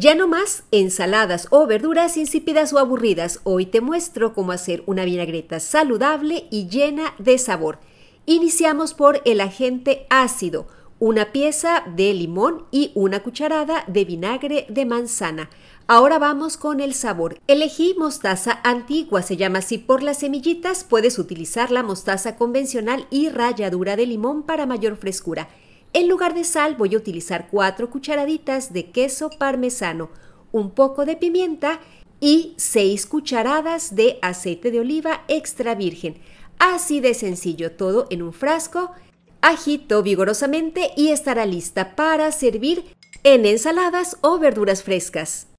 Ya no más ensaladas o verduras insípidas o aburridas. Hoy te muestro cómo hacer una vinagreta saludable y llena de sabor. Iniciamos por el agente ácido, una pieza de limón y una cucharada de vinagre de manzana. Ahora vamos con el sabor. Elegí mostaza antigua, se llama así por las semillitas. Puedes utilizar la mostaza convencional y ralladura de limón para mayor frescura. En lugar de sal voy a utilizar 4 cucharaditas de queso parmesano, un poco de pimienta y 6 cucharadas de aceite de oliva extra virgen. Así de sencillo, todo en un frasco. Agito vigorosamente y estará lista para servir en ensaladas o verduras frescas.